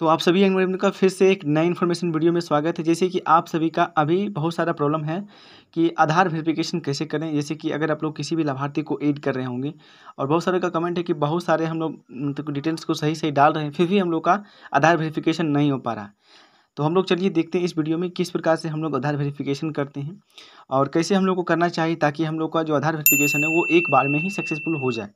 तो आप सभी एंड का फिर से एक नए इन्फॉर्मेशन वीडियो में स्वागत है जैसे कि आप सभी का अभी बहुत सारा प्रॉब्लम है कि आधार वेरिफिकेशन कैसे करें जैसे कि अगर आप लोग किसी भी लाभार्थी को ऐड कर रहे होंगे और बहुत सारे का कमेंट है कि बहुत सारे हम लोग मतलब डिटेल्स को सही सही डाल रहे हैं फिर भी हम लोग का आधार वेरीफिकेशन नहीं हो पा रहा तो हम लोग चलिए देखते हैं इस वीडियो में किस प्रकार से हम लोग आधार वेरीफिकेशन करते हैं और कैसे हम लोग को करना चाहिए ताकि हम लोग का जो आधार वेरीफिकेशन है वो एक बार में ही सक्सेसफुल हो जाए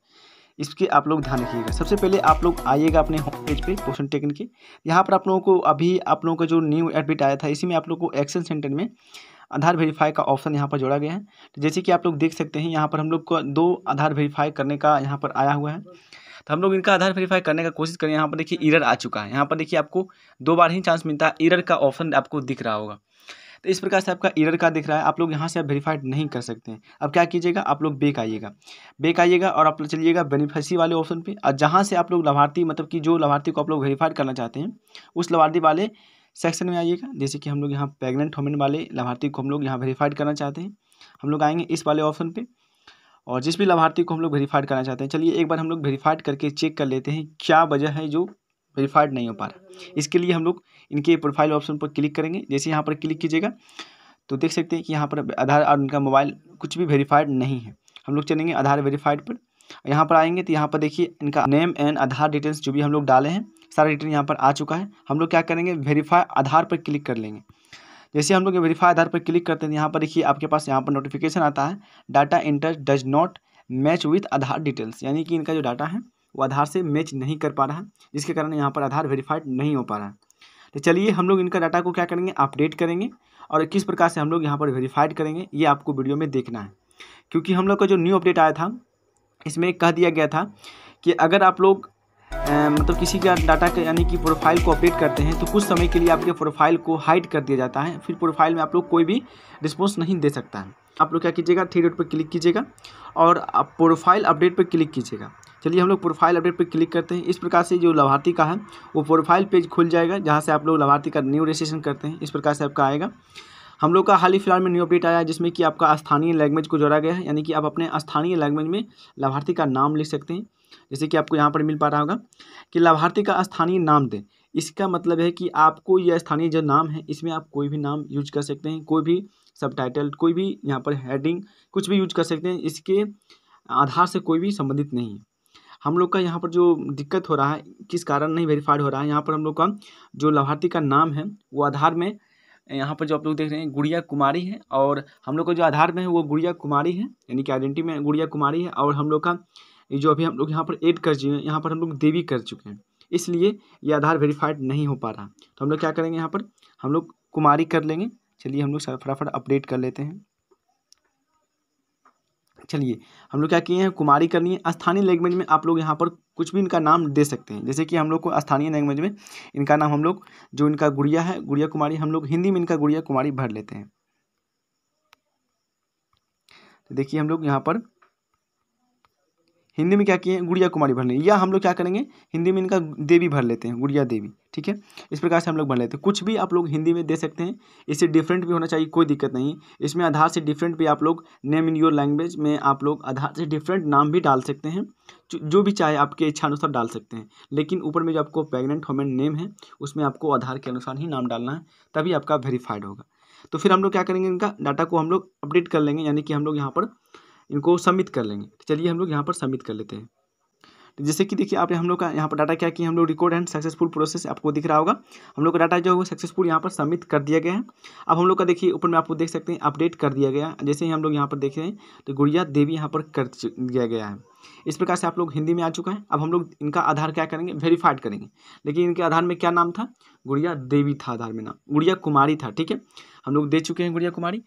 इसके आप लोग ध्यान रखिएगा सबसे पहले आप लोग आइएगा अपने होम पेज पे पोषण टेकन के यहाँ पर आप लोगों को अभी आप लोगों का जो न्यू एडमिट आया था इसी में आप लोग को एक्शन सेंटर में आधार वेरीफाई का ऑप्शन यहाँ पर जोड़ा गया है तो जैसे कि आप लोग देख सकते हैं यहाँ पर हम लोग को दो आधार वेरीफाई करने का यहाँ पर आया हुआ है तो हम लोग इनका आधार वेरीफाई करने का कोशिश करें यहाँ पर देखिए ईरर आ चुका है यहाँ पर देखिए आपको दो बार ही चांस मिलता है ईरर का ऑप्शन आपको दिख रहा होगा तो इस प्रकार से आपका इरर का दिख रहा है आप लोग यहाँ से आप वेरीफाइड नहीं कर सकते हैं अब क्या कीजिएगा आप लोग बेक आइएगा बेक आइएगा और आप लोग चलिएगा बेनिफिशरी वाले ऑप्शन पर और जहाँ से आप लोग लाभार्थी मतलब कि जो लाभार्थी को आप लोग वेरीफाइड करना चाहते हैं उस लाभार्थी वाले सेक्शन में आइएगा जैसे कि हम लोग यहाँ प्रेगनेंट होमेन वाले लाभार्थी को हम लोग यहाँ वेरीफाइड करना चाहते हैं हम लोग आएंगे इस वाले ऑप्शन पे और जिस भी लाभार्थी को हम लोग वेरीफाइड करना चाहते हैं चलिए एक बार हम लोग वेरीफाइड करके चेक कर लेते हैं क्या वजह है जो वेरीफाइड नहीं हो पा रहा इसके लिए हम लोग इनके प्रोफाइल ऑप्शन पर क्लिक करेंगे जैसे यहाँ पर क्लिक कीजिएगा तो देख सकते हैं कि यहाँ पर आधार और उनका मोबाइल कुछ भी वेरीफाइड नहीं है हम लोग चलेंगे आधार वेरीफाइड पर यहाँ पर आएंगे तो यहाँ पर देखिए इनका नेम एंड आधार डिटेल्स जो भी हम लोग डाले हैं सारा डिटेल यहाँ पर आ चुका है हम लोग क्या करेंगे वेरीफाई आधार पर क्लिक कर लेंगे जैसे हम लोग वेरीफाई आधार पर क्लिक करते हैं यहाँ पर देखिए आपके पास यहाँ पर नोटिफिकेशन आता है data enter does not match with Aadhaar details यानी कि इनका जो डाटा है वो आधार से मैच नहीं कर पा रहा है जिसके कारण यहाँ पर आधार वेरीफाइड नहीं हो पा रहा है तो चलिए हम लोग इनका डाटा को क्या करेंगे अपडेट करेंगे और किस प्रकार से हम लोग यहाँ पर वेरीफाइड करेंगे ये आपको वीडियो में देखना है क्योंकि हम लोग का जो न्यू अपडेट आया था इसमें कह दिया गया था कि अगर आप लोग मतलब किसी का डाटा का यानी कि प्रोफाइल को अपडेट करते हैं तो कुछ समय के लिए आपके प्रोफाइल को हाइड कर दिया जाता है फिर प्रोफाइल में आप लोग कोई भी रिस्पॉन्स नहीं दे सकता है आप लोग क्या कीजिएगा थ्री डॉट पर क्लिक कीजिएगा और आप प्रोफाइल अपडेट पर क्लिक कीजिएगा चलिए हम लोग प्रोफाइल अपडेट पर क्लिक करते हैं इस प्रकार से जो लाभार्थी का है वो प्रोफाइल पेज खुल जाएगा जहाँ से आप लोग लाभार्थी का न्यू रजिस्ट्रेशन करते हैं इस प्रकार से आपका आएगा हम लोग का हाल ही फिलहाल में न्यू अपडेट आया जिसमें कि आपका स्थानीय लैंग्वेज को जोड़ा गया है यानी कि आप अपने स्थानीय लैंग्वेज में लाभार्थी का नाम लिख सकते हैं जैसे कि आपको यहाँ पर मिल पा रहा होगा कि लाभार्थी का स्थानीय नाम दें इसका मतलब है कि आपको यह स्थानीय जो नाम है इसमें आप कोई भी नाम यूज कर सकते हैं कोई भी सब टाइटल कोई भी यहाँ पर हेडिंग कुछ भी यूज कर सकते हैं इसके आधार से कोई भी संबंधित नहीं है हम लोग का यहाँ पर जो दिक्कत हो रहा है किस कारण नहीं वेरीफाइड हो रहा है यहाँ पर हम लोग का जो लाभार्थी का नाम है वो आधार में यहाँ पर जो आप लोग देख रहे हैं गुड़िया कुमारी है और हम लोग का जो आधार में है वो गुड़िया कुमारी है यानी कि आइडेंटिटी में गुड़िया कुमारी है और हम लोग का जो अभी हम लोग यहाँ पर एड कर चुके हैं यहाँ पर हम लोग देवी कर चुके हैं इसलिए ये आधार वेरीफाइड नहीं हो पा रहा तो हम लोग क्या करेंगे यहाँ पर हम लोग कुमारी कर लेंगे चलिए हम लोग फटाफट अपडेट कर लेते हैं चलिए हम लोग क्या किए हैं कुमारी करनी है स्थानीय लैंग्वेज में आप लोग यहाँ पर कुछ भी इनका नाम दे सकते हैं जैसे कि हम लोग को स्थानीय लैंग्वेज में इनका नाम हम लोग जो इनका गुड़िया है गुड़िया कुमारी हम लोग हिंदी में इनका गुड़िया कुमारी भर लेते हैं तो देखिए हम लोग यहाँ पर हिंदी में क्या किए गुड़िया कुमारी भर लें या हम लोग क्या करेंगे हिंदी में इनका देवी भर लेते हैं गुड़िया देवी ठीक है इस प्रकार से हम लोग बन लेते हैं कुछ भी आप लोग हिंदी में दे सकते हैं इससे डिफरेंट भी होना चाहिए कोई दिक्कत नहीं इसमें आधार से डिफरेंट भी आप लोग नेम इन योर लैंग्वेज में आप लोग आधार से डिफरेंट नाम भी डाल सकते हैं जो भी चाहे आपके इच्छा अनुसार डाल सकते हैं लेकिन ऊपर में जो आपको प्रेगनेंट होमेन नेम है उसमें आपको आधार के अनुसार ही नाम डालना है तभी आपका वेरीफाइड होगा तो फिर हम लोग क्या करेंगे इनका डाटा को हम लोग अपडेट कर लेंगे यानी कि हम लोग यहाँ पर इनको सबमिट कर लेंगे चलिए हम लोग यहाँ पर सबमिट कर लेते हैं तो जैसे कि देखिए आप हम लोग का यहाँ पर डाटा क्या कि हम लोग रिकॉर्ड एंड सक्सेसफुल प्रोसेस आपको दिख रहा होगा हम लोग का डाटा जो होगा सक्सेसफुल यहाँ पर सबमिट कर दिया गया है अब हम लोग का देखिए ऊपर में आपको देख सकते हैं अपडेट कर दिया गया जैसे ही हम लोग यहाँ पर देख रहे हैं तो गुड़िया देवी यहाँ पर कर दिया गया है इस प्रकार से आप लोग हिंदी में आ चुका है अब हम लोग इनका आधार क्या करेंगे वेरीफाइड करेंगे लेकिन इनके आधार में क्या नाम था गुड़िया देवी था आधार में नाम गुड़िया कुमारी था ठीक है हम लोग दे चुके हैं गुड़िया कुमारी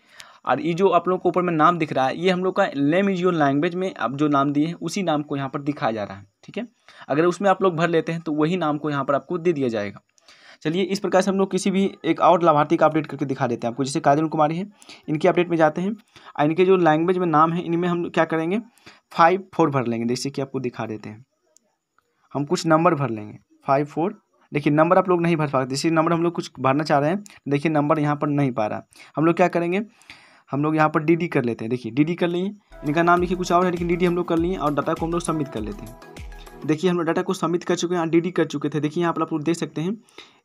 और ये जो आप लोग को ऊपर में नाम दिख रहा है ये हम लोग का लेम इज योर लैंग्वेज में अब जो नाम दिए हैं उसी नाम को यहाँ पर दिखाया जा रहा है ठीक है अगर उसमें आप लोग भर लेते हैं तो वही नाम को यहाँ पर आपको दे दिया जाएगा चलिए इस प्रकार से हम लोग किसी भी एक और लाभार्थी का अपडेट करके दिखा देते हैं आपको जैसे काजल कुमारी है इनके अपडेट में जाते हैं और इनके जो लैंग्वेज में नाम है इनमें हम क्या करेंगे फाइव फोर भर लेंगे जैसे कि आपको दिखा देते हैं हम कुछ नंबर भर लेंगे फाइव फोर देखिए नंबर आप लोग नहीं भर पा रहे जैसे नंबर हम लोग कुछ भरना चाह रहे हैं देखिए नंबर यहाँ पर नहीं पा रहा हम लोग क्या करेंगे हम लोग यहाँ पर डी कर लेते हैं देखिए डी कर लिए इनका नाम देखिए कुछ और है लेकिन डी हम लोग कर लिए और डाटा को हम लोग सबमिट कर लेते हैं देखिए हम लोग डाटा को सबमिट कर चुके हैं यहाँ डी कर चुके थे देखिए यहाँ पर आप लोग देख सकते हैं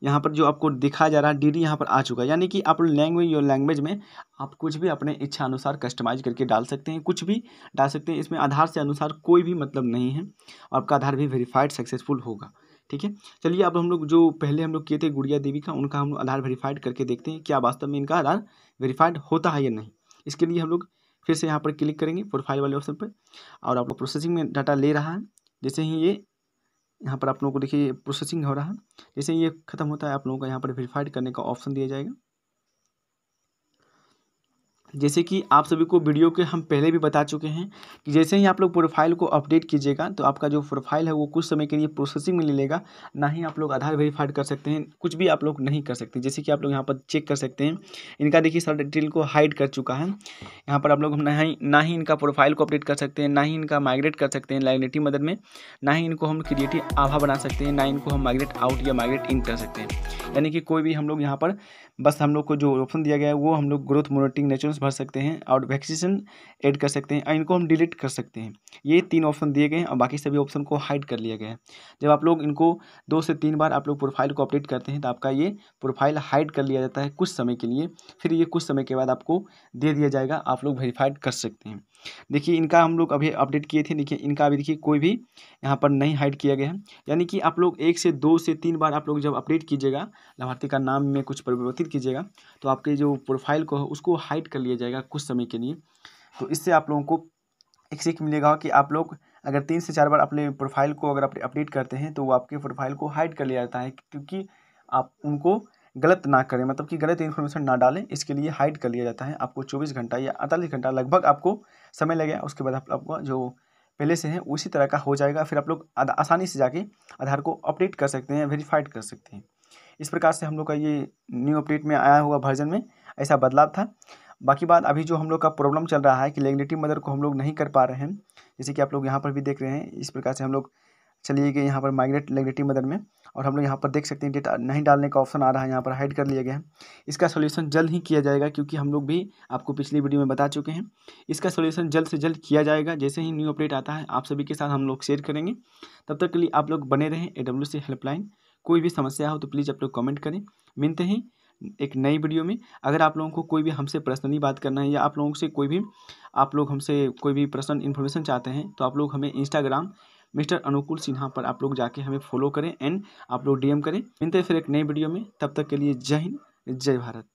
यहाँ पर जो आपको दिखाया जा रहा है डी डी यहाँ पर आ चुका है यानी कि आप लोग लैंग्वेज योर लैंग्वेज में आप कुछ भी अपने इच्छा अनुसार कस्टमाइज करके डाल सकते हैं कुछ भी डाल सकते हैं इसमें आधार से अनुसार कोई भी मतलब नहीं है आपका आधार भी वेरीफाइड सक्सेसफुल होगा ठीक है चलिए अब हम लोग जो पहले हम लोग किए थे गुड़िया देवी का उनका हम लोग आधार वेरीफाइड करके देखते हैं क्या वास्तव में इनका आधार वेरीफाइड होता है या नहीं इसके लिए हम लोग फिर से यहाँ पर क्लिक करेंगे प्रोफाइल वाले ऑप्शन पर और आप लोग प्रोसेसिंग में डाटा ले रहा है जैसे ही ये यहाँ पर आप लोगों को देखिए प्रोसेसिंग हो रहा है जैसे ये खत्म होता है आप लोगों को यहाँ पर वेरीफाइड करने का ऑप्शन दिया जाएगा जैसे कि आप सभी को वीडियो के हम पहले भी बता चुके हैं कि जैसे ही आप लोग प्रोफाइल को अपडेट कीजिएगा तो आपका जो प्रोफाइल है वो कुछ समय के लिए प्रोसेसिंग में ले लेगा ना ही आप लोग आधार वेरीफाइड कर सकते हैं कुछ भी आप लोग नहीं कर सकते जैसे कि आप लोग यहाँ पर चेक कर सकते हैं इनका देखिए सारा डिटेल को हाइड कर चुका है यहाँ पर आप लोग ना ही ना ही इनका प्रोफाइल को अपडेट कर सकते हैं ना ही इनका माइग्रेट कर सकते हैं लाइग्नेटिव मदद में ना ही इनको हम क्रिएटिव आभा बना सकते हैं ना इनको हम माइग्रेट आउट या माइग्रेट इन कर सकते हैं यानी कि कोई भी हम लोग यहाँ पर बस हम लोग को जो ऑप्शन दिया गया है वो हम लोग ग्रोथ मोनिटरिंग नेचुरल्स भर सकते हैं और वैक्सीनेशन ऐड कर सकते हैं और इनको हम डिलीट कर सकते हैं ये तीन ऑप्शन दिए गए हैं और बाकी सभी ऑप्शन को हाइड कर लिया गया है जब आप लोग इनको दो से तीन बार आप लोग प्रोफाइल को अपडेट करते हैं तो आपका ये प्रोफाइल हाइड कर लिया जाता है कुछ समय के लिए फिर ये कुछ समय के बाद आपको दे दिया जाएगा आप लोग वेरीफाइड कर सकते हैं देखिए इनका हम लोग अभी अपडेट किए थे देखिए इनका अभी देखिए कोई भी यहाँ पर नहीं हाइड किया गया है यानी कि आप लोग एक से दो से तीन बार आप लोग जब अपडेट कीजिएगा लाभार्थी का नाम में कुछ परिवर्तित कीजिएगा तो आपके जो प्रोफाइल को उसको हाइड कर लिया जाएगा कुछ समय के लिए तो इससे आप लोगों को एक सीख मिलेगा कि आप लोग अगर तीन से चार बार अपने प्रोफाइल को अगर अपडेट करते हैं तो वो आपके प्रोफाइल को हाइड कर लिया जाता है क्योंकि आप उनको गलत ना करें मतलब कि गलत इन्फॉर्मेशन ना डालें इसके लिए हाइड कर लिया जाता है आपको चौबीस घंटा या अड़तालीस घंटा लगभग आपको समय लगेगा उसके बाद आप जो पहले से है उसी तरह का हो जाएगा फिर आप लोग आसानी से जाके आधार को अपडेट कर सकते हैं वेरीफाइड कर सकते हैं इस प्रकार से हम लोग का ये न्यू अपडेट में आया हुआ वर्जन में ऐसा बदलाव था बाकी बात अभी जो हम लोग का प्रॉब्लम चल रहा है कि लेगनेटिव मदर को हम लोग नहीं कर पा रहे हैं जैसे कि आप लोग यहाँ पर भी देख रहे हैं इस प्रकार से हम लोग चलिए गए यहाँ पर माइग्रेट लेगनेटिव मदर में और हम लोग यहाँ पर देख सकते हैं डेटा नहीं डालने का ऑप्शन आ रहा है यहाँ पर हाइड कर लिया गया है इसका सोल्यूशन जल्द ही किया जाएगा क्योंकि हम लोग भी आपको पिछली वीडियो में बता चुके हैं इसका सोल्यूशन जल्द से जल्द किया जाएगा जैसे ही न्यू अपडेट आता है आप सभी के साथ हम लोग शेयर करेंगे तब तक के लिए आप लोग बने रहें ए हेल्पलाइन कोई भी समस्या हो तो प्लीज़ आप लोग कमेंट करें मिलते हैं एक नई वीडियो में अगर आप लोगों को कोई भी हमसे पर्सनली बात करना है या आप लोगों से कोई भी आप लोग हमसे कोई भी पर्सनल इन्फॉर्मेशन चाहते हैं तो आप लोग हमें इंस्टाग्राम मिस्टर अनुकूल सिन्हा पर आप लोग जाके हमें फॉलो करें एंड आप लोग डीएम करें मिलते हैं फिर एक नई वीडियो में तब तक के लिए जय हिंद जय भारत